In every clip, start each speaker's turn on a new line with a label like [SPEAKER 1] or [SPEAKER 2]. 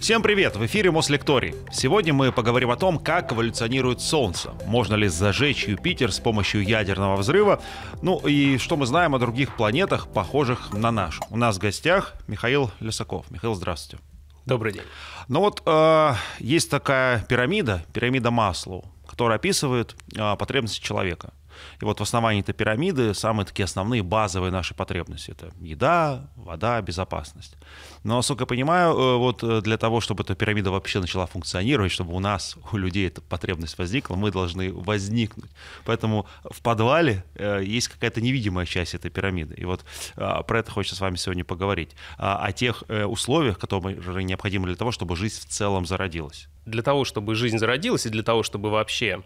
[SPEAKER 1] Всем привет! В эфире Мослекторий. Сегодня мы поговорим о том, как эволюционирует Солнце, можно ли зажечь Юпитер с помощью ядерного взрыва, ну и что мы знаем о других планетах, похожих на наш. У нас в гостях Михаил Лесаков. Михаил, здравствуйте. Добрый день. Ну вот э, есть такая пирамида, пирамида Маслоу, которая описывает э, потребности человека. И вот в основании этой пирамиды самые такие основные базовые наши потребности. Это еда, вода, безопасность. Но, насколько я понимаю, э, вот э, для того, чтобы эта пирамида вообще начала функционировать, чтобы у нас, у людей эта потребность возникла, мы должны возникнуть. Поэтому в подвале э, есть какая-то невидимая часть этой пирамиды. И вот про это хочется с вами сегодня поговорить. А, о тех условиях, которые необходимы для того, чтобы жизнь в целом зародилась.
[SPEAKER 2] Для того, чтобы жизнь зародилась и для того, чтобы вообще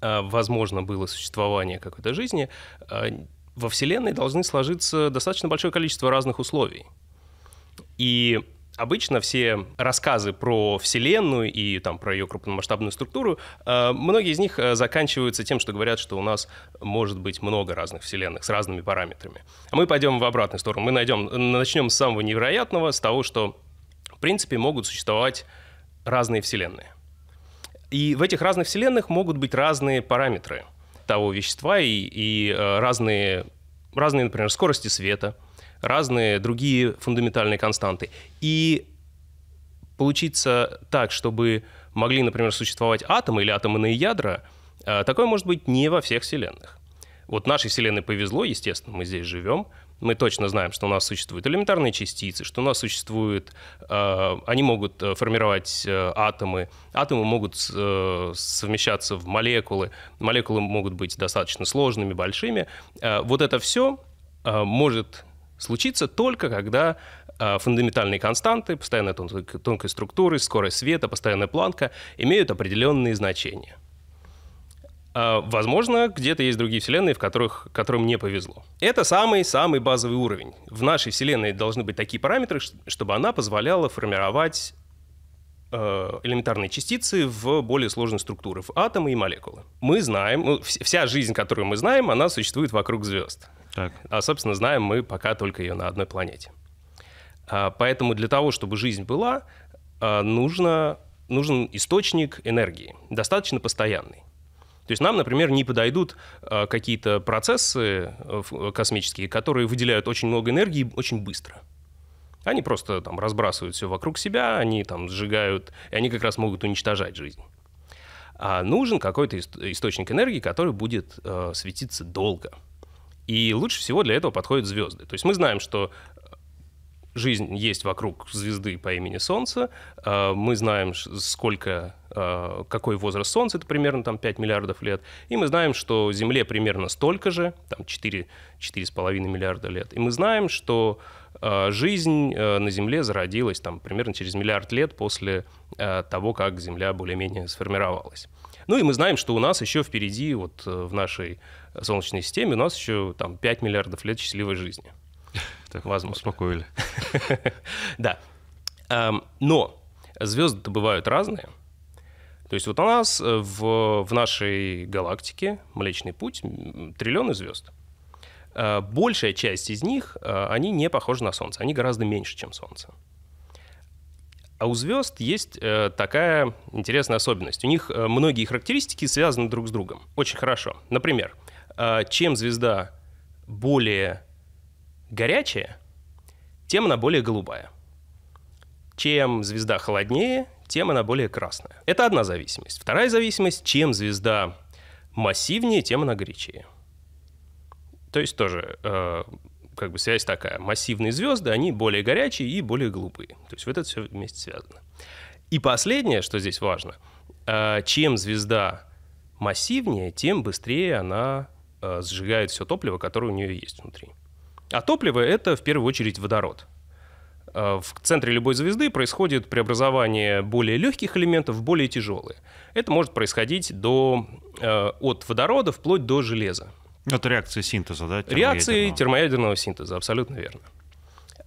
[SPEAKER 2] а, возможно было существование какой-то жизни, а, во Вселенной должны сложиться достаточно большое количество разных условий. И обычно все рассказы про Вселенную и там, про ее крупномасштабную структуру, а, многие из них заканчиваются тем, что говорят, что у нас может быть много разных Вселенных с разными параметрами. А мы пойдем в обратную сторону. Мы найдем, начнем с самого невероятного, с того, что, в принципе, могут существовать разные Вселенные. И в этих разных вселенных могут быть разные параметры того вещества и, и э, разные, разные, например, скорости света, разные другие фундаментальные константы. И получиться так, чтобы могли, например, существовать атомы или атомные ядра, э, такое может быть не во всех вселенных. Вот нашей Вселенной повезло, естественно, мы здесь живем, мы точно знаем, что у нас существуют элементарные частицы, что у нас существуют, э, они могут э, формировать э, атомы, атомы могут э, совмещаться в молекулы, молекулы могут быть достаточно сложными, большими. Э, вот это все э, может случиться только когда э, фундаментальные константы, постоянная тонкая, тонкая структура, скорость света, постоянная планка имеют определенные значения. А, возможно, где-то есть другие вселенные, в которых, которым не повезло. Это самый-самый базовый уровень. В нашей вселенной должны быть такие параметры, чтобы она позволяла формировать э, элементарные частицы в более сложные структуры, в атомы и молекулы. Мы знаем, ну, вся жизнь, которую мы знаем, она существует вокруг звезд. Так. А, собственно, знаем мы пока только ее на одной планете. А, поэтому для того, чтобы жизнь была, а, нужно, нужен источник энергии, достаточно постоянный. То есть нам, например, не подойдут э, какие-то процессы э, э, космические, которые выделяют очень много энергии очень быстро. Они просто там разбрасывают все вокруг себя, они там сжигают, и они как раз могут уничтожать жизнь. А нужен какой-то источник энергии, который будет светиться долго. И лучше всего для этого подходят звезды. То есть мы знаем, что жизнь есть вокруг звезды по имени Солнце. Э, мы знаем, сколько, э, какой возраст Солнца, это примерно там 5 миллиардов лет. И мы знаем, что Земле примерно столько же, там 4, 4,5 миллиарда лет. И мы знаем, что э, жизнь на Земле зародилась там примерно через миллиард лет после того, как Земля более-менее сформировалась. Ну и мы знаем, что у нас еще впереди, вот в нашей Солнечной системе, у нас еще там 5 миллиардов лет счастливой жизни. Так, Возможно. Успокоили. Да. Эм, но звезды бывают разные. То есть вот у нас э, в, в нашей галактике Млечный Путь триллионы звезд. Э, большая часть из них, э, они не похожи на Солнце. Они гораздо меньше, чем Солнце. А у звезд есть такая интересная особенность. У них многие характеристики связаны друг с другом очень хорошо. Например, чем звезда более горячая, тем она более голубая. Чем звезда холоднее, тем она более красная. Это одна зависимость. Вторая зависимость, чем звезда массивнее, тем она горячее. То есть тоже э, как бы связь такая. Массивные звезды, они более горячие и более голубые. То есть вот это все вместе связано. И последнее, что здесь важно, э, чем звезда массивнее, тем быстрее она э, сжигает все топливо, которое у нее есть внутри. А топливо — это в первую очередь водород. Э, в центре любой звезды происходит преобразование более легких элементов в более тяжелые. Это может происходить до, э, от водорода вплоть до железа. Это реакции синтеза, да? Термоядерного. Реакции термоядерного синтеза, абсолютно верно.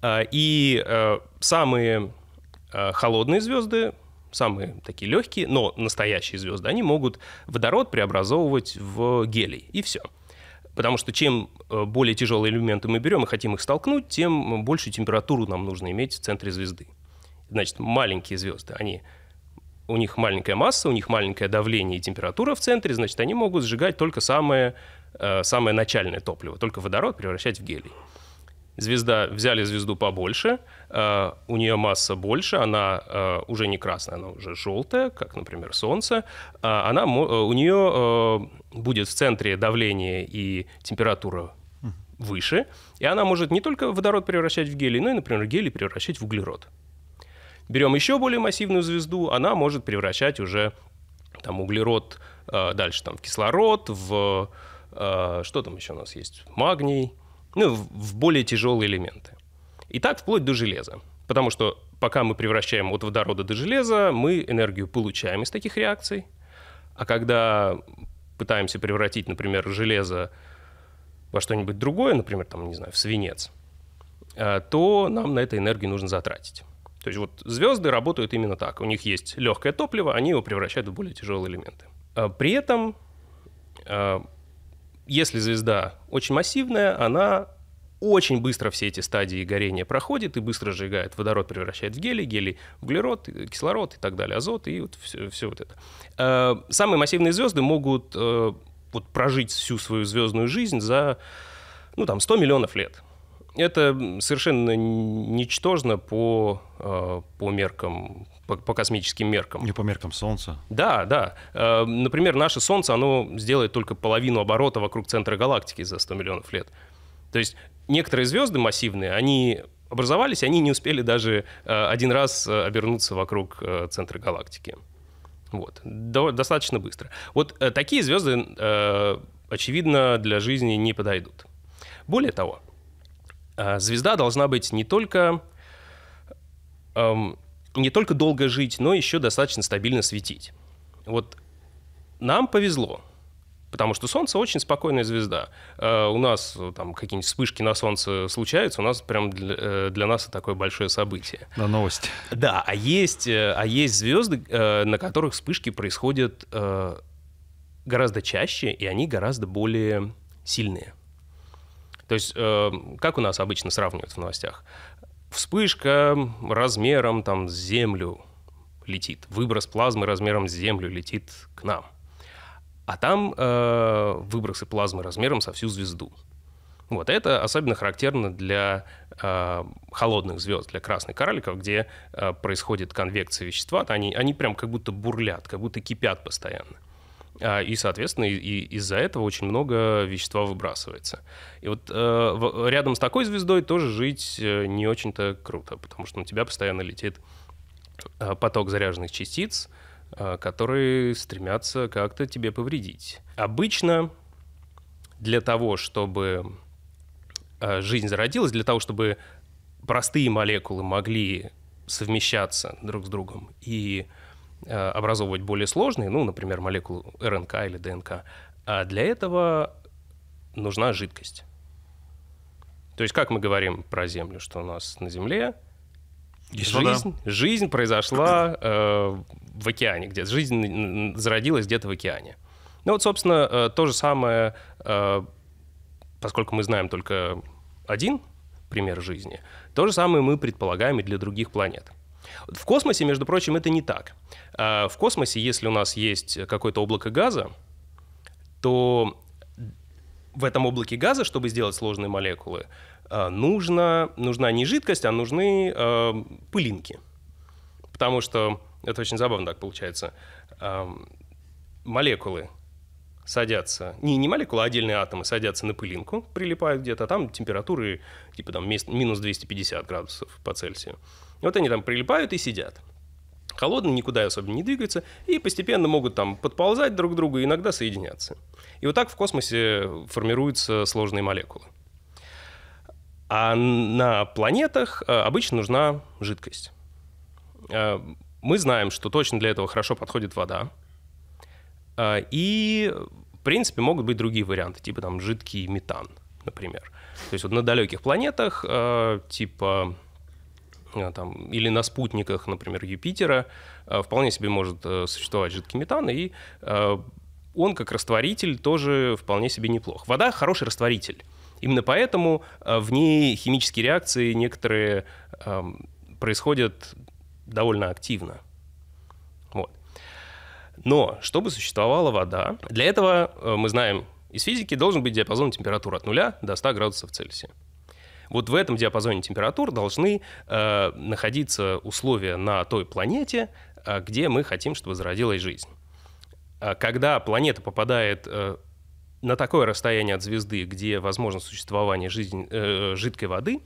[SPEAKER 2] Э, и самые холодные звезды, самые такие легкие, но настоящие звезды, они могут водород преобразовывать в гелий, и все. Потому что чем э, более тяжелые элементы мы берем и хотим их столкнуть, тем большую температуру нам нужно иметь в центре звезды. Значит, маленькие звезды, они, у них маленькая масса, у них маленькое давление и температура в центре, значит, они могут сжигать только самое, э, самое начальное топливо, только водород превращать в гелий. Звезда, взяли звезду побольше, э, у нее масса больше, она э, уже не красная, она уже желтая, как, например, Солнце. Э, она, э, у нее э, будет в центре давление и температура выше, и она может не только водород превращать в гелий, но и, например, гелий превращать в углерод. Берем еще более массивную звезду, она может превращать уже там углерод э, дальше там в кислород, в э, что там еще у нас есть магний, ну, в более тяжелые элементы. И так вплоть до железа. Потому что пока мы превращаем от водорода до железа, мы энергию получаем из таких реакций. А когда пытаемся превратить, например, железо во что-нибудь другое, например, там, не знаю, в свинец, э, то нам на это энергию нужно затратить. То есть вот звезды работают именно так. У них есть легкое топливо, они его превращают в более тяжелые элементы. Э, при этом э, если звезда очень массивная, она очень быстро все эти стадии горения проходит и быстро сжигает. Водород превращает в гелий, гелий — в углерод, э, кислород и так далее, азот и вот все, все вот это. Э, самые массивные звезды могут э, вот прожить всю свою звездную жизнь за, ну, там, 100 миллионов лет. Это совершенно ничтожно по, по меркам по, по космическим меркам. Не по меркам Солнца. Да, да. Э, например, наше Солнце, оно сделает только половину оборота вокруг центра галактики за 100 миллионов лет. То есть некоторые звезды массивные, они образовались, они не успели даже э, один раз э, обернуться вокруг центра галактики. Вот. Достаточно быстро. Вот такие звезды, очевидно, для жизни не подойдут. Более того, звезда должна быть не только эм, не только долго жить, но еще достаточно стабильно светить. Вот нам повезло, потому что Солнце очень спокойная звезда. Э, у нас э, там какие-нибудь вспышки на Солнце случаются, у нас прям для, э, для нас это такое большое событие. На новость. Да, а есть, а есть звезды, на которых вспышки происходят гораздо чаще, и они гораздо более сильные. То есть, э, как у нас обычно сравнивают в новостях? Вспышка размером там с Землю летит. Выброс плазмы размером с Землю летит к нам. А там э, выбросы плазмы размером со всю звезду. Вот это особенно характерно для э, холодных звезд, для красных карликов, где э, происходит конвекция вещества. Они, они прям как будто бурлят, как будто кипят постоянно. А, и, соответственно, и, и из-за этого очень много вещества выбрасывается. И вот э, в, рядом с такой звездой тоже жить э, не очень-то круто, потому что на тебя постоянно летит э, поток заряженных частиц, э, которые стремятся как-то тебе повредить. Обычно для того, чтобы жизнь зародилась, для того, чтобы простые молекулы могли совмещаться друг с другом и э, Э, образовывать более сложные, ну, например, молекулу РНК или ДНК. А для этого нужна жидкость. То есть, как мы говорим про Землю, что у нас на Земле есть жизнь, вода. жизнь произошла э, в океане где Жизнь зародилась где-то в океане. Ну вот, собственно, э, то же самое, э, поскольку мы знаем только один пример жизни, то же самое мы предполагаем и для других планет. В космосе, между прочим, это не так. А, в космосе, если у нас есть какое-то облако газа, то в этом облаке газа, чтобы сделать сложные молекулы, а, нужно, нужна не жидкость, а нужны а, пылинки. Потому что это очень забавно так получается. молекулы садятся, не, не молекулы, а отдельные атомы садятся на пылинку, прилипают где-то, а там температуры типа там минус 250 градусов по Цельсию. Вот они там прилипают и сидят. Холодно, никуда особенно не двигаются, и постепенно могут там подползать друг к другу и иногда соединяться. И вот так в космосе формируются сложные молекулы. А на планетах э, обычно нужна жидкость. Э, мы знаем, что точно для этого хорошо подходит вода. Э, и, в принципе, могут быть другие варианты, типа там жидкий метан, например. То есть вот на далеких планетах, типа Э, там, или на спутниках, например, Юпитера, э, вполне себе может э, существовать жидкий метан, и он как растворитель тоже вполне себе неплох. Вода хороший растворитель. Именно поэтому в ней химические реакции некоторые эм, происходят довольно активно. Вот. Но чтобы существовала вода, для этого, мы знаем из физики, должен быть диапазон температур от 0 до 100 градусов Цельсия. Вот в этом диапазоне температур должны э, находиться условия на той планете, э, где мы хотим, чтобы зародилась жизнь. Э, когда планета попадает э, на такое расстояние от звезды, где возможно существование жизнь, э, жидкой воды,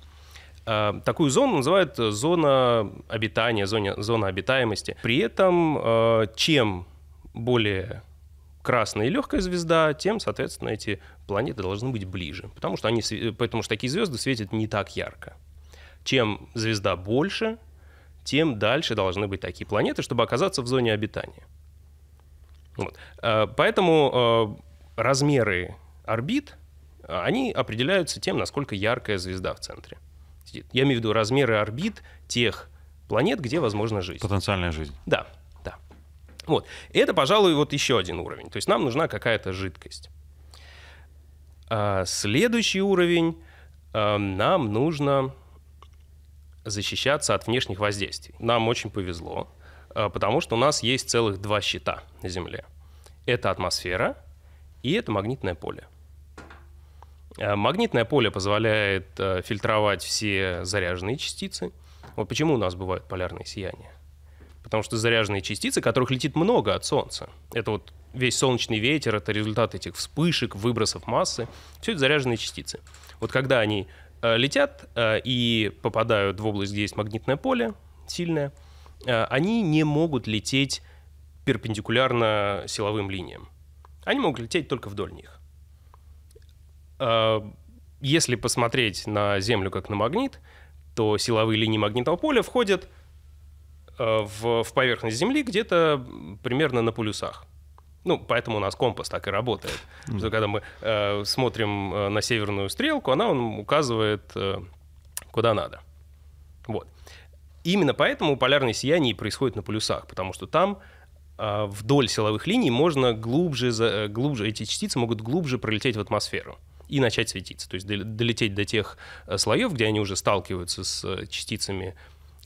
[SPEAKER 2] э, такую зону называют зона обитания, зона, зона обитаемости. При этом э, чем более красная и легкая звезда, тем, соответственно, эти планеты должны быть ближе, потому что, они, потому что такие звезды светят не так ярко. Чем звезда больше, тем дальше должны быть такие планеты, чтобы оказаться в зоне обитания. Вот. А, поэтому а, размеры орбит, они определяются тем, насколько яркая звезда в центре Я имею в виду размеры орбит тех планет, где возможна жизнь. Потенциальная жизнь. Да, вот. Это, пожалуй, вот еще один уровень. То есть нам нужна какая-то жидкость. А, следующий уровень а, нам нужно защищаться от внешних воздействий. Нам очень повезло, а, потому что у нас есть целых два щита на Земле. Это атмосфера и это магнитное поле. Магнитное поле позволяет фильтровать все заряженные частицы. Вот почему у нас бывают полярные сияния потому что заряженные частицы, которых летит много от Солнца, это вот весь солнечный ветер, это результат этих вспышек, выбросов массы, все это заряженные частицы. Вот когда они э, летят э, и попадают в область, где есть магнитное поле сильное, э, они не могут лететь перпендикулярно силовым линиям. Они могут лететь только вдоль них. Если посмотреть на Землю как на магнит, то силовые линии магнитного поля входят Э, в, в поверхность Земли где-то примерно на полюсах. Ну, поэтому у нас компас так и работает. Mm. Что, когда мы э, смотрим э, на северную стрелку, она он указывает, э, куда надо. Вот. Именно поэтому полярное сияние происходит на полюсах, потому что там э, вдоль силовых линий можно глубже, за, э, глубже, эти частицы могут глубже пролететь в атмосферу и начать светиться. То есть долететь до тех слоев, где они уже сталкиваются с частицами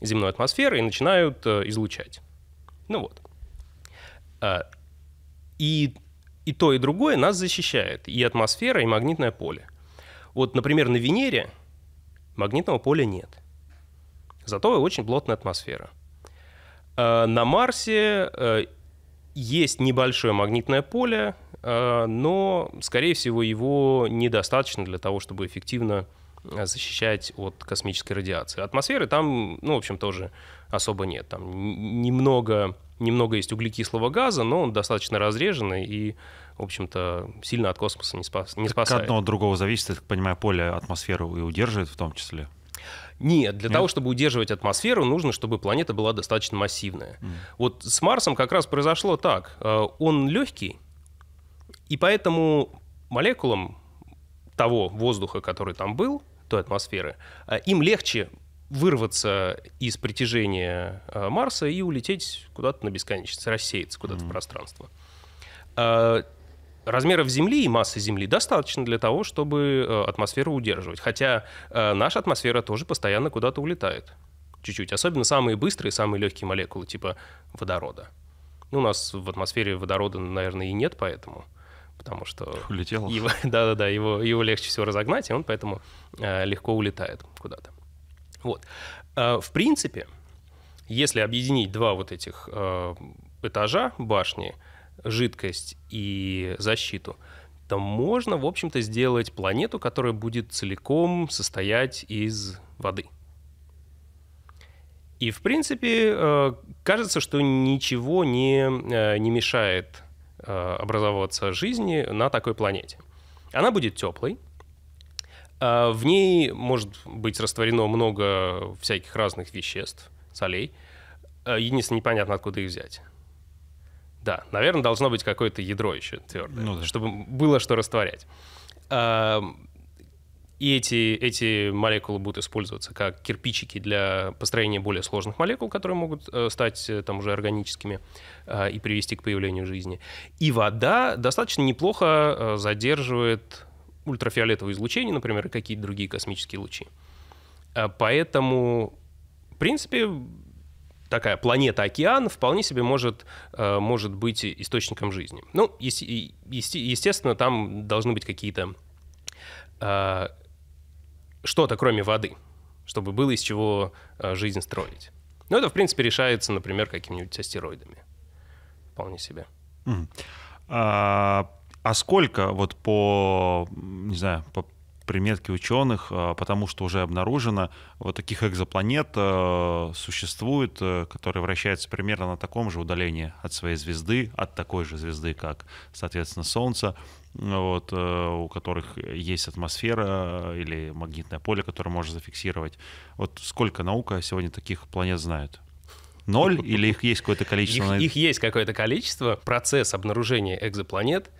[SPEAKER 2] земной атмосферы и начинают э, излучать. Ну вот. А, и, и то, и другое нас защищает. И атмосфера, и магнитное поле. Вот, например, на Венере магнитного поля нет. Зато очень плотная атмосфера. А, на Марсе э, есть небольшое магнитное поле, э, но, скорее всего, его недостаточно для того, чтобы эффективно Э, защищать от космической радиации. Атмосферы там, ну, в общем, тоже особо нет. Там немного, немного есть углекислого газа, но он достаточно разреженный и, в общем-то, сильно от космоса не, спас, не так спасает. Одно от
[SPEAKER 1] другого зависит, я так понимаю, поле атмосферу и удерживает в том
[SPEAKER 2] числе. Нет, для Нет? того, чтобы удерживать атмосферу, нужно, чтобы планета была достаточно массивная. Mm. Вот с Марсом как раз произошло так. Э, он легкий, и поэтому молекулам того воздуха, который там был, той атмосферы, а, им легче вырваться из притяжения а, Марса и улететь куда-то на бесконечность, рассеяться куда-то mm-hmm. в пространство. А, размеров Земли и массы Земли достаточно для того, чтобы атмосферу удерживать. Хотя наша атмосфера тоже постоянно куда-то улетает. Чуть-чуть. Особенно самые быстрые, самые легкие молекулы, типа водорода. Ну, у нас в атмосфере водорода, наверное, и нет, поэтому. mm потому что... Улетел. Да-да-да, его, его легче всего разогнать, и он поэтому э, легко улетает куда-то. Вот. Э, в принципе, если объединить два вот этих э, этажа башни, жидкость и защиту, то можно, в общем-то, сделать планету, которая будет целиком состоять из воды. И, в принципе, э, кажется, что ничего не, э, не мешает Э, образовываться жизни на такой планете. Она будет теплой, э, в ней может быть растворено много всяких разных веществ, солей. Э, единственное, непонятно, откуда их взять. Да, наверное, должно быть какое-то ядро еще твердое, ну, да. чтобы было что растворять. И эти, эти молекулы будут использоваться как кирпичики для построения более сложных молекул, которые могут э, стать э, там уже органическими э, и привести к появлению жизни. И вода достаточно неплохо задерживает ультрафиолетовое излучение, например, и какие-то другие космические лучи. Поэтому, в принципе, такая планета океан вполне себе может, может быть источником жизни. Ну, естественно, там должны быть какие-то что-то кроме воды, чтобы было из чего э, жизнь строить. Но ну, это, в принципе, решается, например, какими-нибудь астероидами. Вполне себе.
[SPEAKER 1] Mm. А, а сколько вот по, не знаю, по приметке ученых, э, потому что уже обнаружено, вот таких экзопланет э, существует, которые вращаются примерно на таком же удалении от своей звезды, от такой же звезды, как, соответственно, Солнце вот, э, у которых есть атмосфера э, или магнитное поле, которое можно зафиксировать. Вот сколько наука сегодня таких планет знает? Ноль или их есть какое-то количество? Их, их
[SPEAKER 2] есть какое-то количество. Процесс обнаружения экзопланет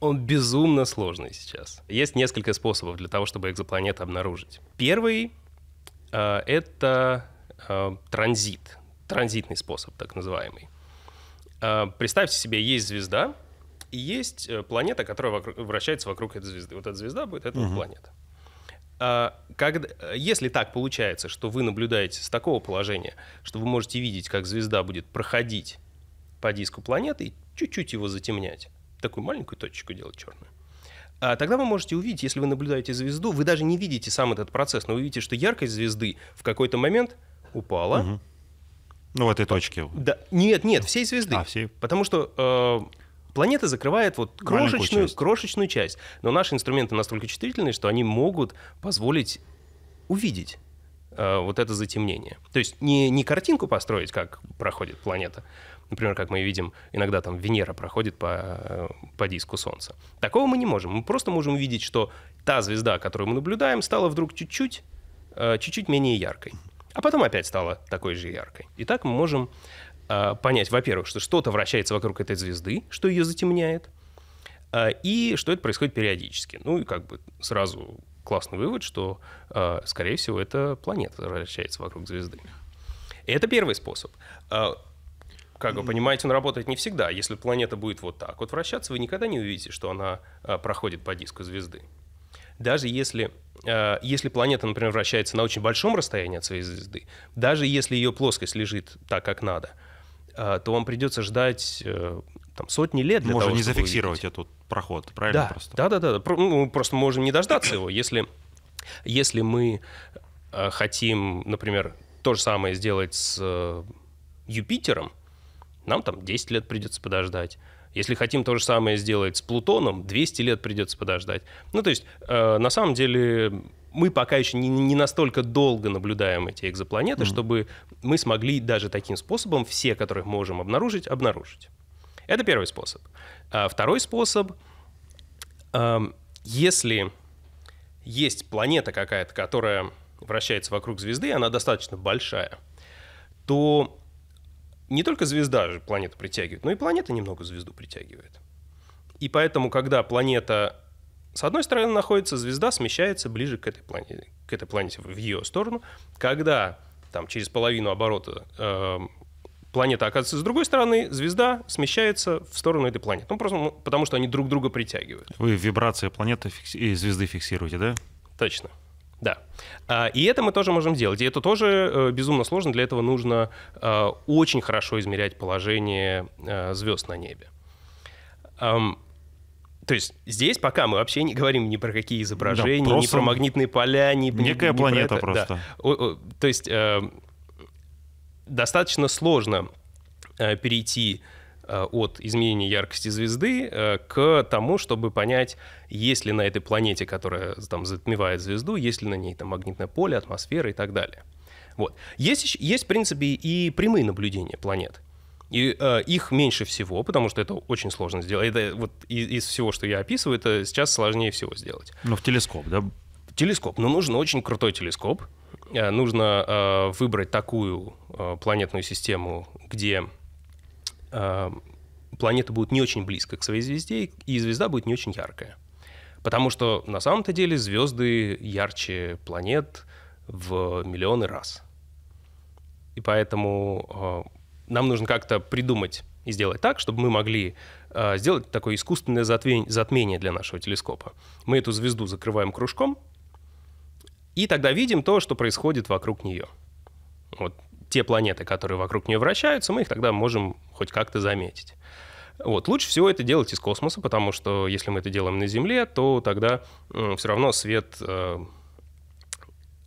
[SPEAKER 2] он безумно сложный сейчас. Есть несколько способов для того, чтобы экзопланеты обнаружить. Первый э, — это э, транзит, транзитный способ, так называемый. Э, представьте себе, есть звезда, и есть э, планета, которая вокруг, вращается вокруг этой звезды. Вот эта звезда будет, это угу. планета. А, когда, если так получается, что вы наблюдаете с такого положения, что вы можете видеть, как звезда будет проходить по диску планеты и чуть-чуть его затемнять, такую маленькую точечку делать черную, а, тогда вы можете увидеть, если вы наблюдаете звезду, вы даже не видите сам этот процесс, но вы видите, что яркость звезды в какой-то момент упала. Угу.
[SPEAKER 1] Ну, в этой точке.
[SPEAKER 2] Да, нет, нет, всей звезды. А, всей. Потому что э, Планета закрывает вот крошечную часть. крошечную часть. Но наши инструменты настолько чувствительные, что они могут позволить увидеть э, вот это затемнение. То есть не, не картинку построить, как проходит планета, например, как мы видим, иногда там Венера проходит по, э, по диску Солнца. Такого мы не можем. Мы просто можем увидеть, что та звезда, которую мы наблюдаем, стала вдруг чуть-чуть, э, чуть-чуть менее яркой. А потом опять стала такой же яркой. И так мы можем Э, понять, во-первых, что что-то вращается вокруг этой звезды, что ее затемняет, э, и что это происходит периодически. Ну и как бы сразу классный вывод, что, э, скорее всего, это планета вращается вокруг звезды. И это первый способ. как вы понимаете, он работает не всегда. Если планета будет вот так вот вращаться, вы никогда не увидите, что она проходит по диску звезды. Даже если, если планета, например, вращается на очень большом расстоянии от своей звезды, даже если ее плоскость лежит так, как надо – а, то вам придется ждать э, там, сотни лет для Можно того, не зафиксировать увидеть. этот проход,
[SPEAKER 1] правильно? Да, просто?
[SPEAKER 2] да, да. да. Про, ну, просто мы можем не дождаться его. Если, если мы э, хотим, например, то же самое сделать с э, Юпитером, нам там 10 лет придется подождать. Если хотим то же самое сделать с Плутоном, 200 лет придется подождать. Ну, то есть, э, на самом деле, мы пока еще не, не настолько долго наблюдаем эти экзопланеты, mm-hmm. чтобы мы смогли даже таким способом все, которых можем обнаружить, обнаружить. Это первый способ. А второй способ, э, если есть планета какая-то, которая вращается вокруг звезды, она достаточно большая, то не только звезда же планету притягивает, но и планета немного звезду притягивает. И поэтому, когда планета с одной стороны находится звезда, смещается ближе к этой планете, к этой планете в ее сторону. Когда там, через половину оборота э, планета оказывается с другой стороны, звезда смещается в сторону этой планеты. Ну, просто ну, потому что они друг друга притягивают.
[SPEAKER 1] Вы вибрации планеты фикс... и э, звезды фиксируете, да?
[SPEAKER 2] Точно. Да. А, и это мы тоже можем делать. И это тоже э, безумно сложно. Для этого нужно э, очень хорошо измерять положение звезд на небе. То есть здесь пока мы вообще не говорим ни про какие изображения, да, ни про магнитные поля, ни... Некая ни, ни планета про это, просто. Да. то есть э, достаточно сложно э, перейти э, от изменения яркости звезды э, к тому, чтобы понять, есть ли на этой планете, которая там затмевает звезду, есть ли на ней там магнитное поле, атмосфера и так далее. Вот. Есть, есть, в принципе, и прямые наблюдения планет. И э, их меньше всего, потому что это очень сложно сделать. Это вот из, из всего, что я описываю, это сейчас сложнее всего сделать.
[SPEAKER 1] Ну, в телескоп,
[SPEAKER 2] да? Телескоп. Но нужен очень крутой телескоп. Э, нужно э, выбрать такую э, планетную систему, где э, планеты будут не очень близко к своей звезде, и звезда будет не очень яркая. Потому что на самом-то деле звезды ярче планет в миллионы раз. И поэтому э, нам нужно как-то придумать и сделать так, чтобы мы могли э, сделать такое искусственное затмение, для нашего телескопа. Мы эту звезду закрываем кружком, и тогда видим то, что происходит вокруг нее. Вот те планеты, которые вокруг нее вращаются, мы их тогда можем хоть как-то заметить. Вот. Лучше всего это делать из космоса, потому что если мы это делаем на Земле, то тогда все равно свет э,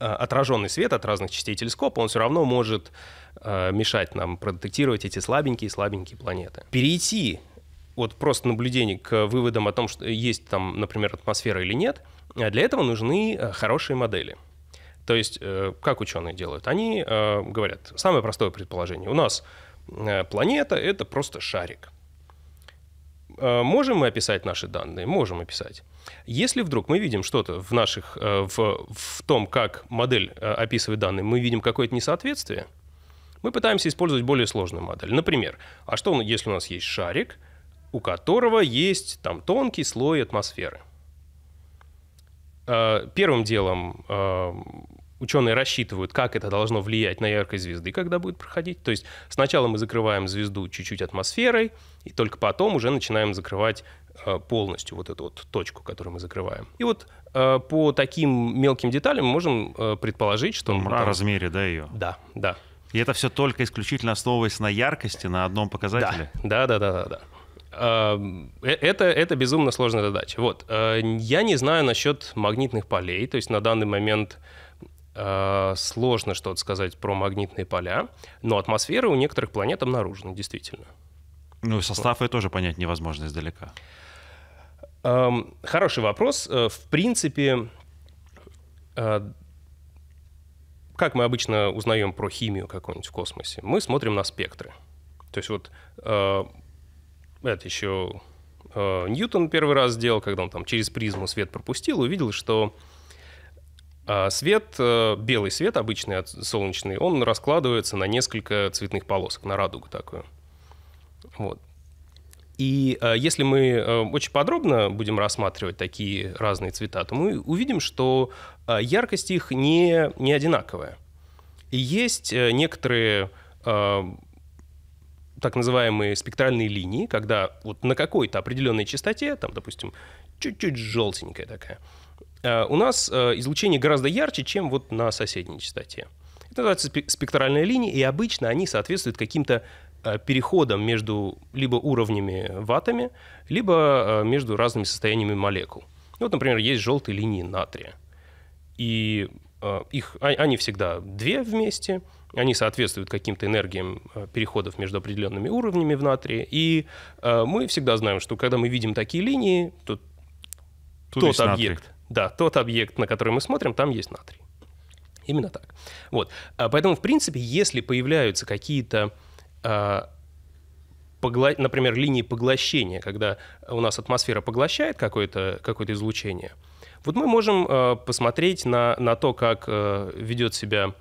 [SPEAKER 2] Э, отраженный свет от разных частей телескопа, он все равно может э, мешать нам продетектировать эти слабенькие-слабенькие планеты. Перейти от просто наблюдений к выводам о том, что есть там, например, атмосфера или нет, э, для этого нужны хорошие модели. То есть, как ученые делают? Они говорят, самое простое предположение, у нас планета — это просто шарик. Можем мы описать наши данные? Можем описать. Если вдруг мы видим что-то в наших, э, в, в том, как модель э, описывает данные, мы видим какое-то несоответствие, мы пытаемся использовать более сложную модель. Например, а что, если у нас есть шарик, у которого есть там тонкий слой атмосферы? Э, первым делом ученые рассчитывают, как это должно влиять на яркость звезды, когда будет проходить. То есть сначала мы закрываем звезду чуть-чуть атмосферой, и только потом уже начинаем закрывать Э, полностью вот эту вот точку, которую мы закрываем. И вот э, по таким мелким деталям мы можем э, предположить, что... О там... размере, да, ее? Да, да. И это все только исключительно основываясь на яркости, на одном показателе? Да, да, да, да, да. да. Эм, это, это безумно сложная задача. Вот. Я не знаю насчет магнитных полей, то есть на данный момент сложно что-то сказать про магнитные поля, но атмосфера у некоторых планет обнаружена, действительно. Ну, состав вот. тоже понять невозможно издалека. Эм, хороший вопрос. Э, в принципе, э, как мы обычно узнаем про химию какую-нибудь в космосе? Мы смотрим на спектры. То есть вот э, это еще Ньютон первый раз сделал, когда он там через призму свет пропустил, увидел, что свет, белый свет обычный, солнечный, он раскладывается на несколько цветных полосок, на радугу такую. Вот. И э, если мы э, очень подробно будем рассматривать такие разные цвета, то мы увидим, что э, яркость их не, не одинаковая. И есть э, некоторые э, так называемые спектральные линии, когда вот на какой-то определенной частоте, там, допустим, чуть-чуть желтенькая такая, э, у нас э, излучение гораздо ярче, чем вот на соседней частоте. Это называется спектральные линии, и обычно они соответствуют каким-то э, переходам между либо уровнями ватами, либо э, между разными состояниями молекул. Вот, например, есть желтые линии натрия. И э, их, а, они всегда две вместе, они соответствуют каким-то энергиям переходов между определенными уровнями в натрии. И мы всегда знаем, что когда мы видим такие линии, то тот объект, натрий. да, тот объект, на который мы смотрим, там есть натрий. Именно так. Вот. А поэтому, в принципе, если появляются какие-то а, например, линии поглощения, когда у нас атмосфера поглощает какое-то какое излучение, вот мы можем а, посмотреть на, на то, как ведет себя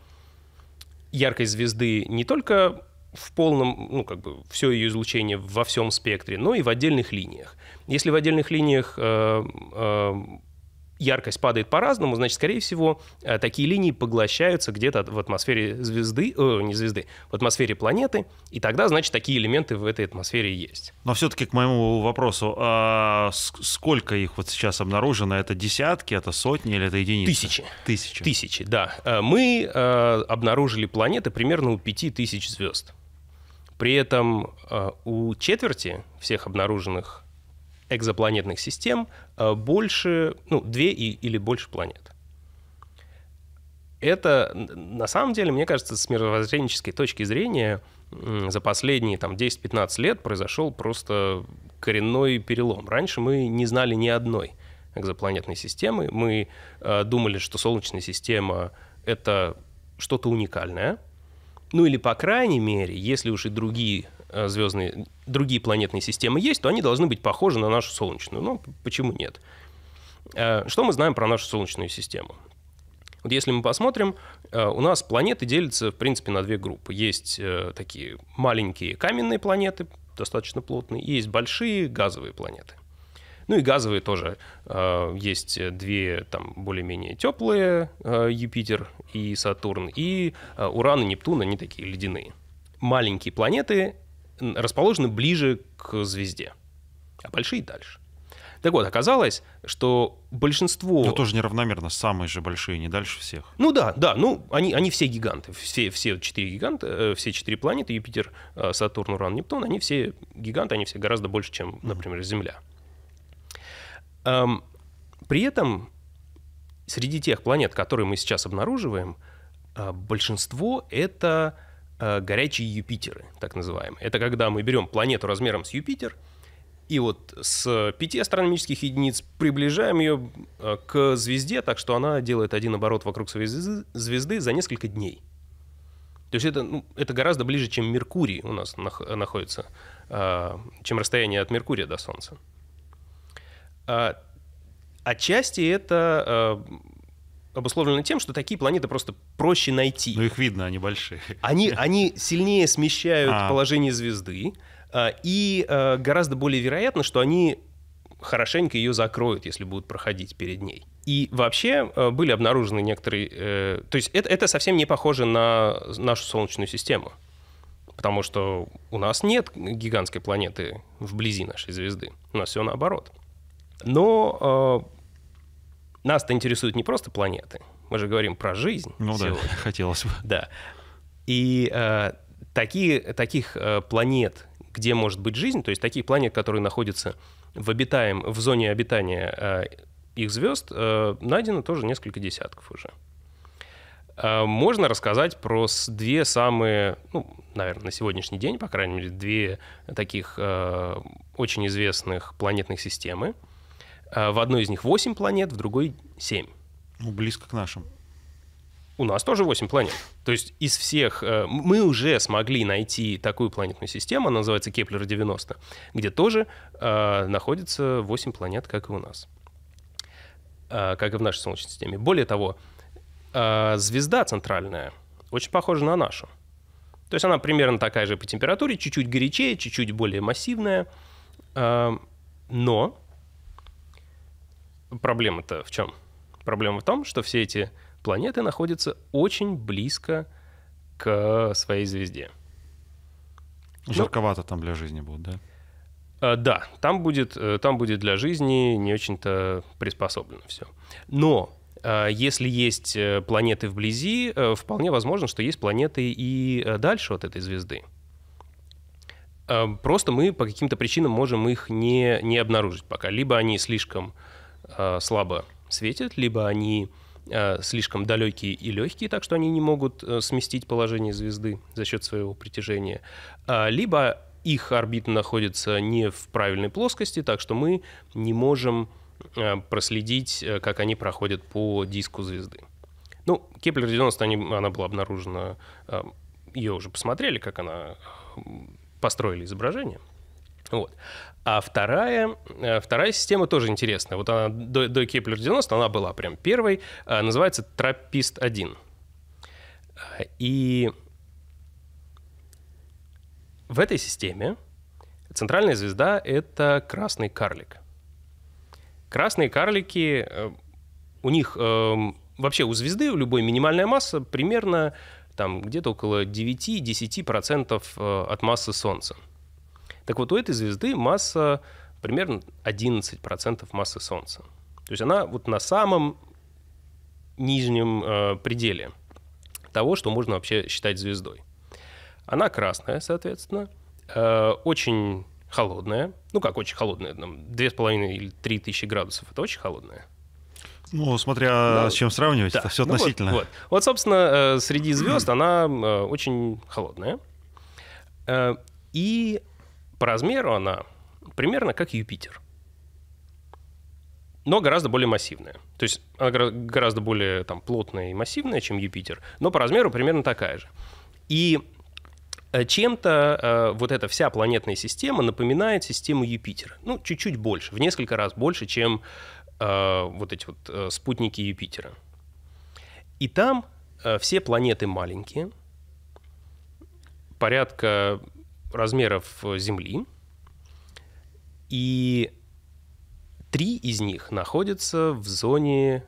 [SPEAKER 2] яркой звезды не только в полном, ну, как бы, все ее излучение во всем спектре, но и в отдельных линиях. Если в отдельных линиях э, яркость падает по-разному, значит, скорее всего, э, такие линии поглощаются где-то в атмосфере звезды, э, не звезды, в атмосфере планеты, и тогда, значит, такие элементы в этой атмосфере есть.
[SPEAKER 1] Но все-таки к моему вопросу, а сколько их
[SPEAKER 2] вот сейчас обнаружено? Это десятки, это сотни или это единицы? Тысячи. Тысячи. Тысячи, да. Э, мы э, обнаружили планеты примерно у пяти тысяч звезд. При этом у четверти всех обнаруженных экзопланетных систем Э, больше, ну, две и, или больше планет. Это, на самом деле, мне кажется, с мировоззренческой точки зрения за последние там, 10-15 лет произошел просто коренной перелом. Раньше мы не знали ни одной экзопланетной системы. Мы э, думали, что Солнечная система — это что-то уникальное. Ну или, по крайней мере, если уж и другие Э, звездные, другие планетные системы есть, то они должны быть похожи на нашу Солнечную. Ну, почему нет? Э, что мы знаем про нашу Солнечную систему? Вот если мы посмотрим, э, у нас планеты делятся, в принципе, на две группы. Есть такие маленькие каменные планеты, достаточно плотные, и есть большие газовые планеты. Ну и газовые тоже. Есть две там более-менее теплые, Юпитер и Сатурн, и Уран и Нептун, они такие ледяные. Маленькие планеты расположены ближе к звезде, а большие дальше. Так вот, оказалось, что большинство... Но тоже неравномерно, самые же большие, не дальше всех. Ну да, да, ну они, они все гиганты, все, все четыре гиганта, э, все четыре планеты, Юпитер, э, Сатурн, Уран, Нептун, они все гиганты, они все гораздо больше, чем, например, Земля. Эм, при этом среди тех планет, которые мы сейчас обнаруживаем, э, большинство это Э, горячие Юпитеры, так называемые. Это когда мы берем планету размером с Юпитер, и вот с пяти астрономических единиц приближаем ее э, к звезде, так что она делает один оборот вокруг своей звезды за несколько дней. То есть это, ну, это гораздо ближе, чем Меркурий у нас нах- находится, э, чем расстояние от Меркурия до Солнца. А, отчасти это обусловлено тем, что такие планеты просто проще найти. Ну, их видно, они большие. Они, они сильнее смещают а. положение звезды, а, и а, гораздо более вероятно, что они хорошенько ее закроют, если будут проходить перед ней. И вообще а, были обнаружены некоторые... Э, то есть это, это совсем не похоже на нашу Солнечную систему, потому что у нас нет гигантской планеты вблизи нашей звезды, у нас все наоборот. Но нас-то интересуют не просто планеты. Мы же говорим про жизнь. Ну сегодня. да, хотелось бы. Да. И э, такие, таких э, планет, где может быть жизнь, то есть таких планет, которые находятся в, обитаем, в зоне обитания э, их звезд, э, найдено тоже несколько десятков уже. Э, можно рассказать про две самые, ну, наверное, на сегодняшний день, по крайней мере, две таких э, очень известных планетных системы – Э, в одной из них 8 планет, в другой 7. Ну, близко к нашим. У нас тоже 8 планет. То есть из всех... Э, мы уже смогли найти такую планетную систему, она называется Кеплер-90, где тоже э, находится 8 планет, как и у нас. как и в нашей Солнечной системе. Более того, звезда центральная очень похожа на нашу. То есть она примерно такая же по температуре, чуть-чуть горячее, чуть-чуть более массивная. Но проблема-то в чем? Проблема в том, что все эти планеты находятся очень близко к своей звезде. Ну, Жарковато ну, там для жизни будет, да? Э, да, там будет, э, там будет для жизни не очень-то приспособлено все. Но э, если есть планеты вблизи, вполне возможно, что есть планеты и дальше от этой звезды. Просто мы по каким-то причинам можем их не, не обнаружить пока. Либо они слишком Э, слабо светят, либо они э, слишком далекие и легкие, так что они не могут э, сместить положение звезды за счет своего притяжения, а, либо их орбита находится не в правильной плоскости, так что мы не можем проследить, как они проходят по диску звезды. Ну, Кеплер-90, она была обнаружена, ее уже посмотрели, как она построили изображение. Вот. А вторая, э, вторая система тоже интересная. Вот она до, до Кеплер 90, она была прям первой. Э, называется Траппист-1. И в этой системе центральная звезда — это красный карлик. Красные карлики, э, у них эм, вообще у звезды, у любой минимальная масса примерно там где-то около 9-10% от массы Солнца. Так вот, у этой звезды масса примерно 11% массы Солнца. То есть она вот на самом нижнем э, пределе того, что можно вообще считать звездой. Она красная, соответственно, э, очень холодная. Ну как очень холодная, там, 2,5 или 3 тысячи градусов, это очень холодная. Ну, смотря ну, с чем сравнивать, да. это все ну, относительно. Вот, вот. вот, собственно, э, среди звезд она э, очень холодная. Э, и по размеру она примерно как Юпитер. Но гораздо более массивная. То есть она гораздо более там, плотная и массивная, чем Юпитер, но по размеру примерно такая же. И э, чем-то э, вот эта вся планетная система напоминает систему Юпитера. Ну, чуть-чуть больше, в несколько раз больше, чем э, вот эти вот э, спутники Юпитера. И там э, все планеты маленькие, порядка размеров э, Земли, и три из них находятся в зоне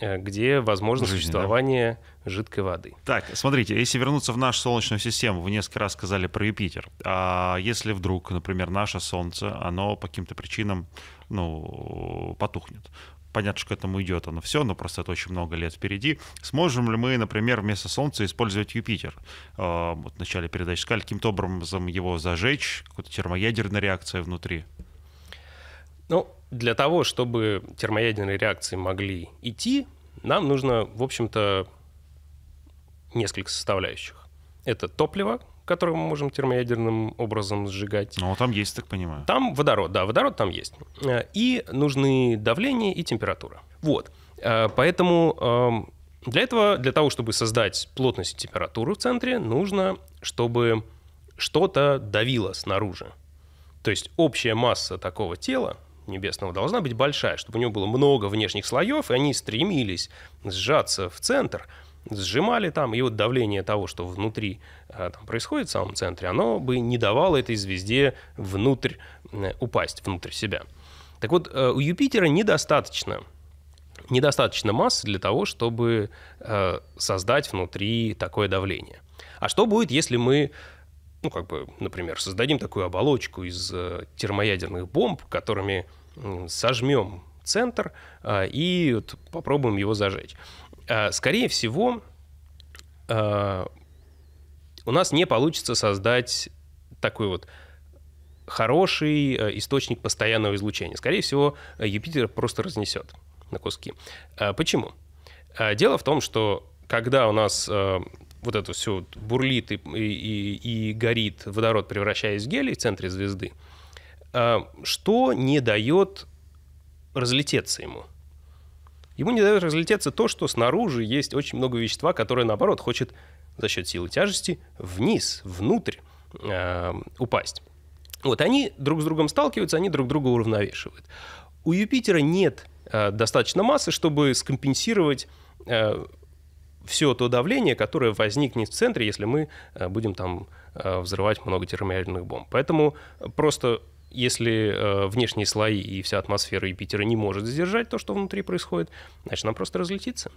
[SPEAKER 2] э, где возможно Жизнь, существование да? жидкой
[SPEAKER 1] воды. Так, смотрите, если вернуться в нашу Солнечную систему, вы несколько раз сказали про Юпитер. А если вдруг, например, наше Солнце, оно по каким-то причинам ну, потухнет, понятно, что к этому идет оно все, но просто это очень много лет впереди. Сможем ли мы, например, вместо Солнца использовать Юпитер? А, вот в начале передачи сказали, каким-то образом его зажечь, какой-то термоядерная реакция внутри.
[SPEAKER 2] Ну, для того, чтобы термоядерные реакции могли идти, нам нужно, в общем-то, несколько составляющих. Это топливо, который мы можем термоядерным образом сжигать. Ну, там есть, так понимаю. Там водород, да, водород там есть. Э, и нужны давление и температура. Вот. Э, поэтому эм, для этого, для того, чтобы создать плотность и температуру в центре, нужно, чтобы что-то давило снаружи. То есть общая масса такого тела небесного должна быть большая, чтобы у него было много внешних слоев, и они стремились сжаться в центр – сжимали там, и вот давление того, что внутри э, там происходит в самом центре, оно бы не давало этой звезде внутрь э, упасть, внутрь себя. Так вот, э, у Юпитера недостаточно недостаточно массы для того, чтобы создать внутри такое давление. А что будет, если мы, ну, как бы, например, создадим такую оболочку из термоядерных бомб, которыми сожмем центр и вот, попробуем его зажечь? Э, скорее всего, э, у нас не получится создать такой вот хороший э, источник постоянного излучения. Скорее всего, Юпитер просто разнесет на куски. Почему? Дело в том, что когда у нас вот это все бурлит и, и, и горит водород, превращаясь в гелий в центре звезды, что не дает разлететься ему – Ему не дает разлететься то, что снаружи есть очень много вещества, которое, наоборот, хочет за счет силы тяжести вниз, внутрь э, упасть. Вот они друг с другом сталкиваются, они друг друга уравновешивают. У Юпитера нет э, достаточно массы, чтобы скомпенсировать э, все то давление, которое возникнет в центре, если мы э, будем там э, взрывать много термоядерных бомб. Поэтому просто если э, внешние слои и вся атмосфера Юпитера не может сдержать то, что внутри происходит, значит, нам просто разлетится.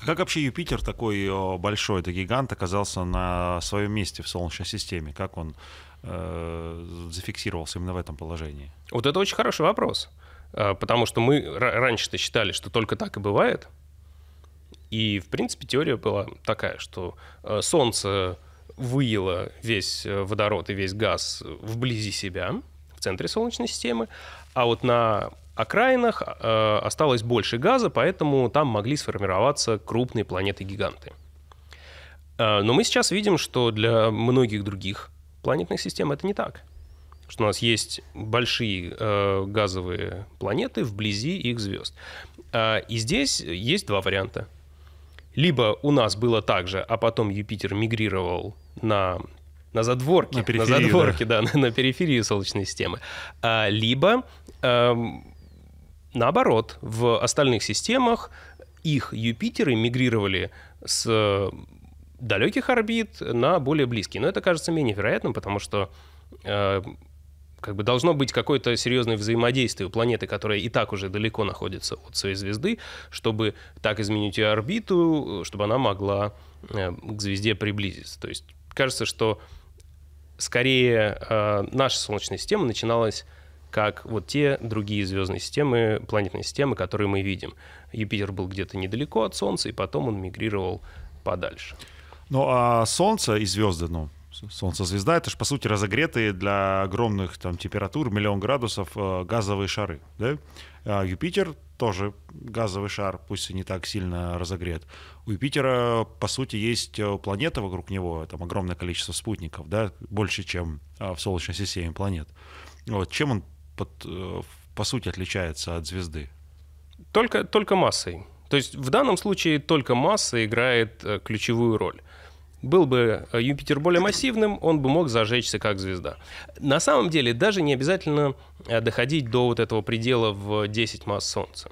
[SPEAKER 2] А как вообще Юпитер, такой
[SPEAKER 1] э, большой, это гигант, оказался на своем месте в Солнечной системе? Как он
[SPEAKER 2] э, зафиксировался именно в этом положении? Вот это очень хороший вопрос. Э, потому что мы раньше-то считали, что только так и бывает. И, в принципе, теория была такая, что э, Солнце выело весь водород и весь газ вблизи себя, центре Солнечной системы, а вот на окраинах э, осталось больше газа, поэтому там могли сформироваться крупные планеты-гиганты. Э, но мы сейчас видим, что для многих других планетных систем это не так. Что у нас есть большие э, газовые планеты вблизи их звезд. Э, и здесь есть два варианта. Либо у нас было так же, а потом Юпитер мигрировал на на задворке. На, периферии, на задворке, да, да на, на периферии Солнечной системы. А, либо э, наоборот, в остальных системах их Юпитеры мигрировали с далеких орбит на более близкие. Но это кажется менее вероятным, потому что э, как бы должно быть какое-то серьезное взаимодействие у планеты, которая и так уже далеко находится от своей звезды, чтобы так изменить ее орбиту, э, чтобы она могла э, к звезде приблизиться. То есть кажется, что скорее э, наша Солнечная система начиналась как вот те другие звездные системы, планетные системы, которые мы видим. Юпитер был где-то недалеко от Солнца, и потом он мигрировал подальше.
[SPEAKER 1] Ну а Солнце и звезды, ну, Солнце звезда, это же по сути разогретые для огромных там температур, миллион градусов э, газовые шары. Да? А Юпитер тоже газовый шар, пусть и не так сильно разогрет. У Юпитера, по сути, есть э, планета вокруг него, там огромное количество спутников, да, больше, чем э, в Солнечной
[SPEAKER 2] системе планет. Вот, чем он, под, э, по сути, отличается от звезды? Только, только массой. То есть в данном случае только масса играет ключевую роль. Был бы э, Юпитер более массивным, он бы мог зажечься как звезда. На самом деле даже не обязательно э, доходить до вот этого предела в 10 масс Солнца.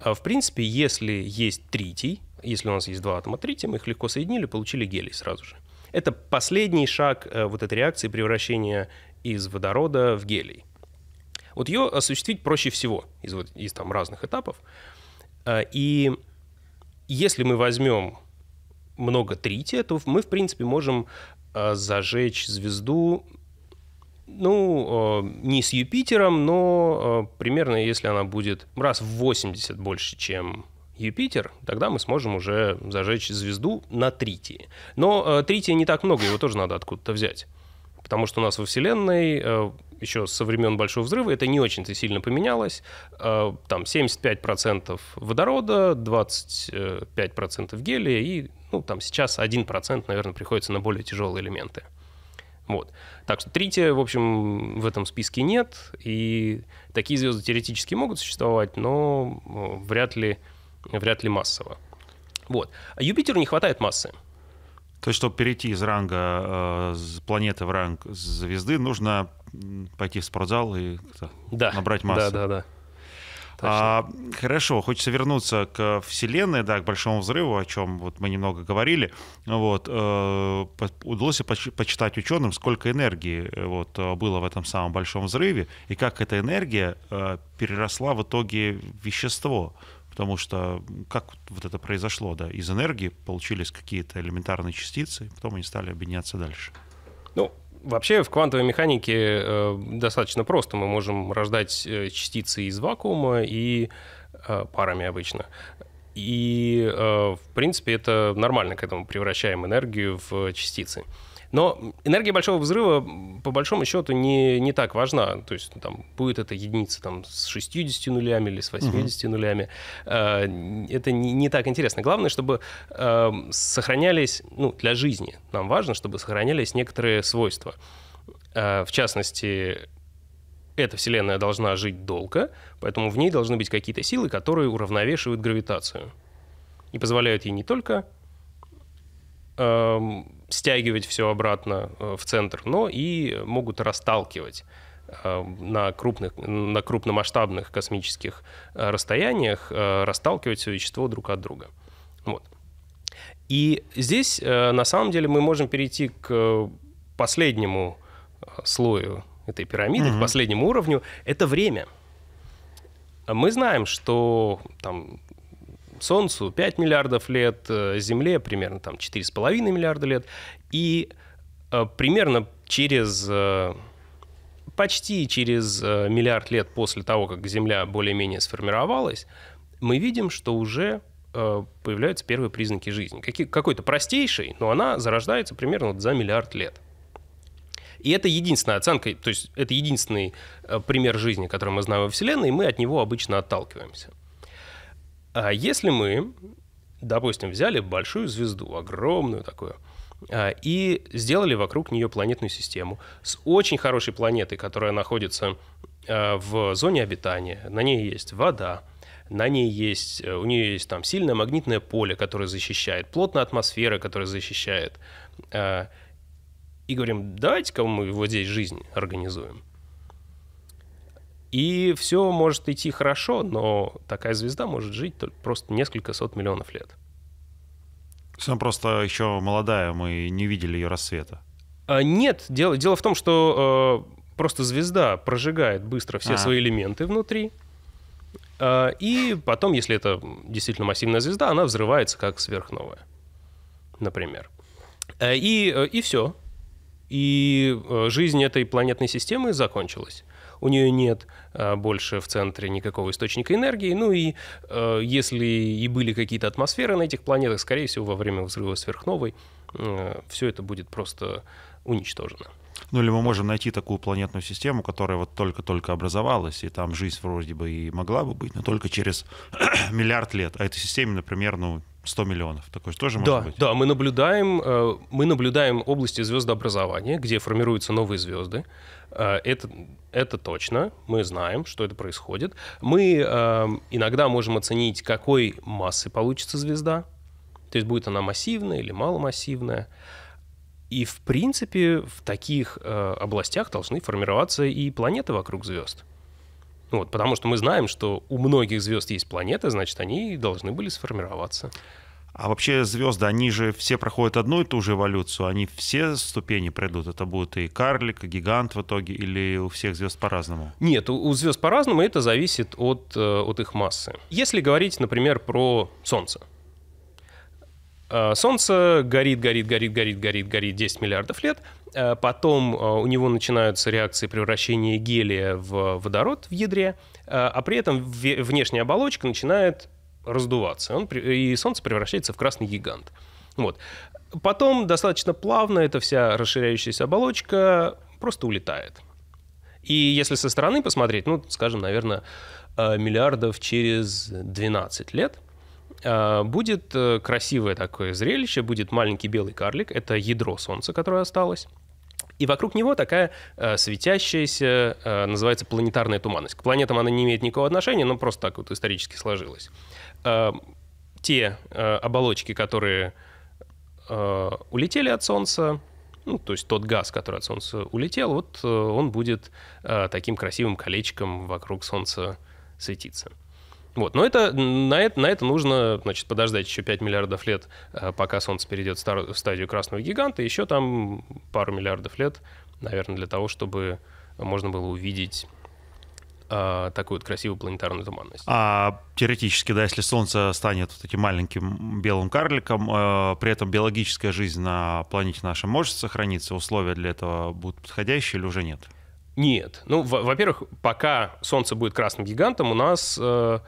[SPEAKER 2] А, в принципе, если есть третий, если у нас есть два атома трития, мы их легко соединили, получили гелий сразу же. Это последний шаг э, вот этой реакции превращения из водорода в гелий. Вот ее осуществить проще всего из, вот, из там разных этапов. И если мы возьмем много трития, то мы, в принципе, можем э, зажечь звезду ну, э, не с Юпитером, но э, примерно если она будет раз в 80 больше, чем Юпитер, тогда мы сможем уже зажечь звезду на тритии. Но трития не так много, его тоже надо откуда-то взять. Потому что у нас во Вселенной еще со времен Большого взрыва это не очень-то сильно поменялось. Там 75% водорода, 25% гелия и ну, там сейчас 1%, наверное, приходится на более тяжелые элементы. Вот. Так что трития, в общем, в этом списке нет, и такие звезды теоретически могут существовать, но э, вряд ли, вряд ли массово. Вот. А Юпитеру не хватает массы. То есть, чтобы перейти из ранга э, планеты в ранг звезды,
[SPEAKER 1] нужно пойти в спортзал и да, набрать массу. Да, да, да. А, хорошо, хочется вернуться к Вселенной, да, к Большому Взрыву, о чем вот мы немного говорили. Вот, э, удалось поч- почитать ученым, сколько энергии э, вот, э, было в этом самом Большом Взрыве, и как эта энергия э, переросла в итоге в вещество. Потому что как вот это произошло, да, из энергии получились какие-то элементарные частицы, потом они стали объединяться дальше.
[SPEAKER 2] Ну, Вообще в квантовой механике э, достаточно просто. Мы можем рождать э, частицы из вакуума и э, парами обычно. И, в принципе, это нормально, когда мы превращаем энергию в частицы. Но энергия большого взрыва, по большому счету, не, не так важна. То есть ну, там, будет это единица там, с 60 нулями или с 80 угу. нулями. Э, это не, не так интересно. Главное, чтобы эм, сохранялись, ну, для жизни нам важно, чтобы сохранялись некоторые свойства. Э, в частности, эта Вселенная должна жить долго, поэтому в ней должны быть какие-то силы, которые уравновешивают гравитацию и позволяют ей не только Эм, стягивать все обратно э, в центр, но и могут расталкивать эм, на крупных, на крупномасштабных космических э, расстояниях э, расталкивать все вещество друг от друга. Вот. И здесь, на самом деле, мы можем перейти к последнему слою этой пирамиды, угу. к последнему уровню. Это время. Мы знаем, что там Солнцу 5 миллиардов лет, э, Земле примерно там 4,5 миллиарда лет. И э, примерно через э, почти через миллиард лет после того, как Земля более-менее сформировалась, мы видим, что уже появляются первые признаки жизни. Какой-то простейший, но она зарождается примерно за миллиард лет. И это единственная оценка, то есть это единственный пример жизни, который мы знаем во Вселенной, и мы от него обычно отталкиваемся. А если мы, допустим, взяли большую звезду, огромную такую, а, и сделали вокруг нее планетную систему с очень хорошей планетой, которая находится а, в зоне обитания. На ней есть вода, на ней есть, э, у нее есть там сильное магнитное поле, которое защищает, плотная атмосфера, которая защищает. А, и говорим, давайте-ка мы вот здесь жизнь организуем. И все может идти хорошо, но такая звезда может жить просто несколько сот миллионов лет. Она просто еще молодая, мы не видели ее рассвета. А, нет, дело, дело в том, что э, просто звезда прожигает быстро все а. свои элементы внутри. Э, и потом, если это действительно массивная звезда, она взрывается как сверхновая, например. Э, и, э, и все. И э, жизнь этой планетной системы закончилась у нее нет а, больше в центре никакого источника энергии. Ну и э, если и были какие-то атмосферы на этих планетах, скорее всего, во время взрыва сверхновой э, все это будет просто уничтожено.
[SPEAKER 1] Ну или мы можем найти такую планетную систему, которая вот только-только образовалась, и там жизнь вроде бы и могла бы быть, но только через миллиард лет. А этой системе, например, ну, 100 миллионов. Такое же тоже да, может быть?
[SPEAKER 2] Да, мы наблюдаем, э, мы наблюдаем области звездообразования, где формируются новые звезды. Э, это, это точно, мы знаем, что это происходит. Мы э, иногда можем оценить, какой массы получится звезда. То есть будет она массивная или маломассивная. И, в принципе, в таких областях должны формироваться и планеты вокруг звезд. Ну вот, потому что мы знаем, что у многих звезд есть планеты, значит, они должны были сформироваться. А вообще звезды, они же
[SPEAKER 1] все проходят одну и ту же эволюцию, они все ступени пройдут. Это будет и карлик, и гигант в итоге, или у всех звезд по-разному?
[SPEAKER 2] Нет, у, у звезд по-разному, это зависит от, э, от их массы. Если говорить, например, про Солнце. Э, Солнце горит, горит, горит, горит, горит, горит 10 миллиардов лет, Э, потом э, у него начинаются реакции превращения гелия в водород в ядре, э, а при этом внешняя оболочка начинает раздуваться, он, и Солнце превращается в красный гигант. Вот. Потом достаточно плавно эта вся расширяющаяся оболочка просто улетает. И если со стороны посмотреть, ну, скажем, наверное, миллиардов через 12 лет – будет красивое такое зрелище, будет маленький белый карлик, это ядро Солнца, которое осталось, и вокруг него такая э, светящаяся, э, называется планетарная туманность. К планетам она не имеет никакого отношения, но просто так вот исторически сложилось. Э, те э, оболочки, которые э, улетели от Солнца, ну, то есть тот газ, который от Солнца улетел, вот э, он будет э, таким красивым колечком вокруг Солнца светиться. Вот, но это, на, это, на это нужно значит, подождать еще 5 миллиардов лет, э, пока Солнце перейдет в, стар, в стадию красного гиганта, еще там пару миллиардов лет, наверное, для того, чтобы можно было увидеть а, такую вот красивую планетарную туманность.
[SPEAKER 1] А теоретически, да, если Солнце станет вот этим маленьким белым карликом, э, при этом биологическая жизнь на планете нашей может сохраниться, условия для этого будут подходящие или уже нет?
[SPEAKER 2] — нет. Ну, во-первых, пока Солнце будет красным гигантом, у нас, э,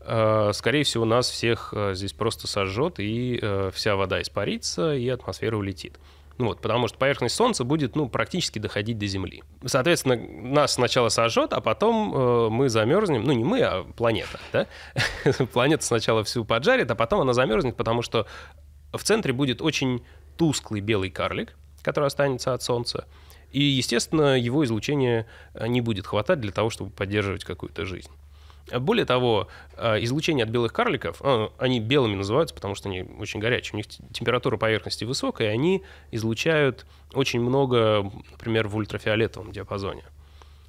[SPEAKER 2] э, скорее всего, нас всех э, здесь просто сожжет, и вся вода испарится, и атмосфера улетит. Ну вот, потому что поверхность Солнца будет ну, практически доходить до Земли. Соответственно, нас сначала сожжет, а потом э, мы замерзнем. Ну, не мы, а планета. Да? планета сначала всю поджарит, а потом она замерзнет, потому что в центре будет очень тусклый белый карлик, который останется от Солнца. И, естественно, его излучения э, не будет хватать для того, чтобы поддерживать какую-то жизнь. Более того, э, излучение от белых карликов, э, они белыми называются, потому что они очень горячие, у них температура поверхности высокая, и они излучают очень много, например, в ультрафиолетовом диапазоне.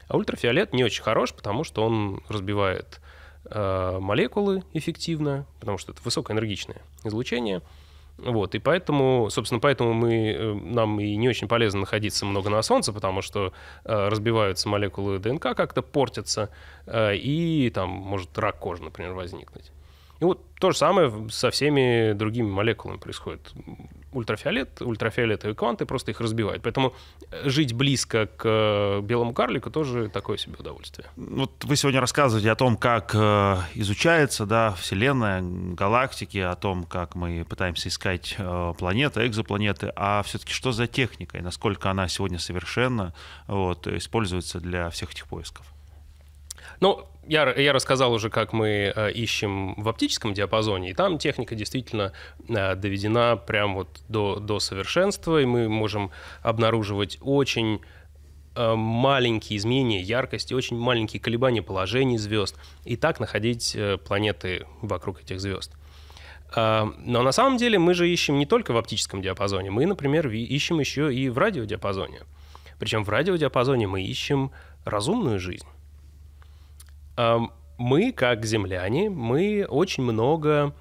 [SPEAKER 2] А ультрафиолет не очень хорош, потому что он разбивает молекулы эффективно, потому что это высокоэнергичное излучение – вот, и поэтому, собственно, поэтому мы, э, нам и не очень полезно находиться много на Солнце, потому что э, разбиваются молекулы ДНК, как-то портятся, э, и там может рак кожи, например, возникнуть. И вот то же самое со всеми другими молекулами происходит ультрафиолет, ультрафиолетовые кванты просто их разбивают. Поэтому э, жить близко к э, белому карлику тоже такое себе удовольствие.
[SPEAKER 1] Вот вы сегодня рассказываете о том, как э, изучается да, Вселенная, галактики, о том, как мы пытаемся искать планеты, экзопланеты, а все-таки что за техника и насколько она сегодня совершенно вот, используется для всех этих поисков?
[SPEAKER 2] Ну, я, я рассказал уже, как мы э, ищем в оптическом диапазоне, и там техника действительно э, доведена прям вот до, до совершенства, и мы можем обнаруживать очень э, маленькие изменения яркости, очень маленькие колебания положений звезд, и так находить планеты вокруг этих звезд. Но на самом деле мы же ищем не только в оптическом диапазоне, мы, например, ищем еще и в радиодиапазоне. Причем в радиодиапазоне мы ищем разумную жизнь мы, как земляне, мы очень много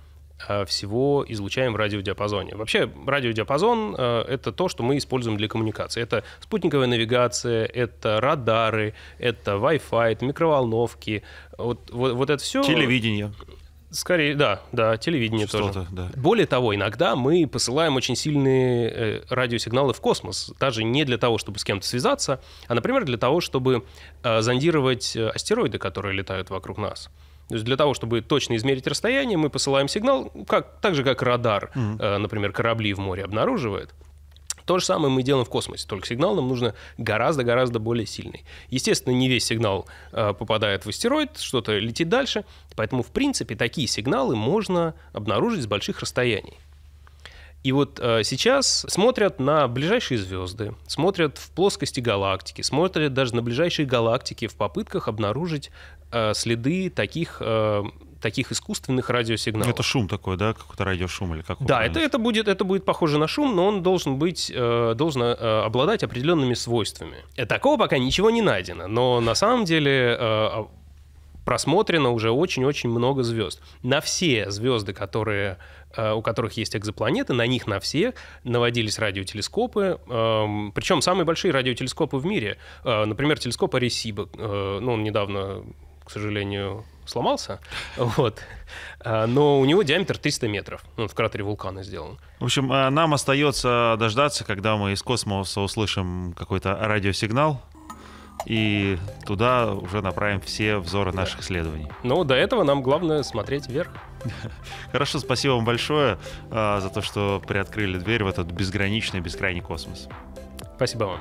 [SPEAKER 2] а, всего излучаем в радиодиапазоне. Вообще радиодиапазон а, — это то, что мы используем для коммуникации. Это спутниковая навигация, это радары, это Wi-Fi, это микроволновки. Вот, вот, вот это все... Телевидение. Скорее, да, да, телевидение Частоты, тоже. Да. Более того, иногда мы посылаем очень сильные э, радиосигналы в космос, даже не для того, чтобы с кем-то связаться, а, например, для того, чтобы а, зондировать э, астероиды, которые летают вокруг нас. То есть для того, чтобы точно измерить расстояние, мы посылаем сигнал, как, так же как радар, mm-hmm. например, корабли в море обнаруживает. То же самое мы делаем в космосе, только сигнал нам нужно гораздо-гораздо более сильный. Естественно, не весь сигнал э, попадает в астероид, что-то летит дальше, поэтому, в принципе, такие сигналы можно обнаружить с больших расстояний. И вот э, сейчас смотрят на ближайшие звезды, смотрят в плоскости галактики, смотрят даже на ближайшие галактики в попытках обнаружить э, следы таких э, таких искусственных радиосигналов. Это шум такой, да, какой-то радиошум или как? Да, это, это, будет, это будет похоже на шум, но он должен быть, э, должен э, обладать определенными свойствами. И э, такого пока ничего не найдено, но на самом деле э, а, просмотрено уже очень-очень много звезд. На все звезды, которые, э, у которых есть экзопланеты, на них на все наводились радиотелескопы, эм, причем самые большие радиотелескопы в мире. Э, например, телескоп Аресиба, ну, он недавно, к сожалению, сломался, вот. А, но у него диаметр 300 метров. Он в кратере вулкана сделан.
[SPEAKER 1] В общем, а, нам остается дождаться, когда мы из космоса услышим какой-то радиосигнал, и туда уже направим все взоры да. наших исследований. Но до этого нам главное
[SPEAKER 2] смотреть вверх.
[SPEAKER 1] Хорошо, спасибо вам большое а, за то, что приоткрыли дверь в этот безграничный, бескрайний космос.
[SPEAKER 2] Спасибо вам.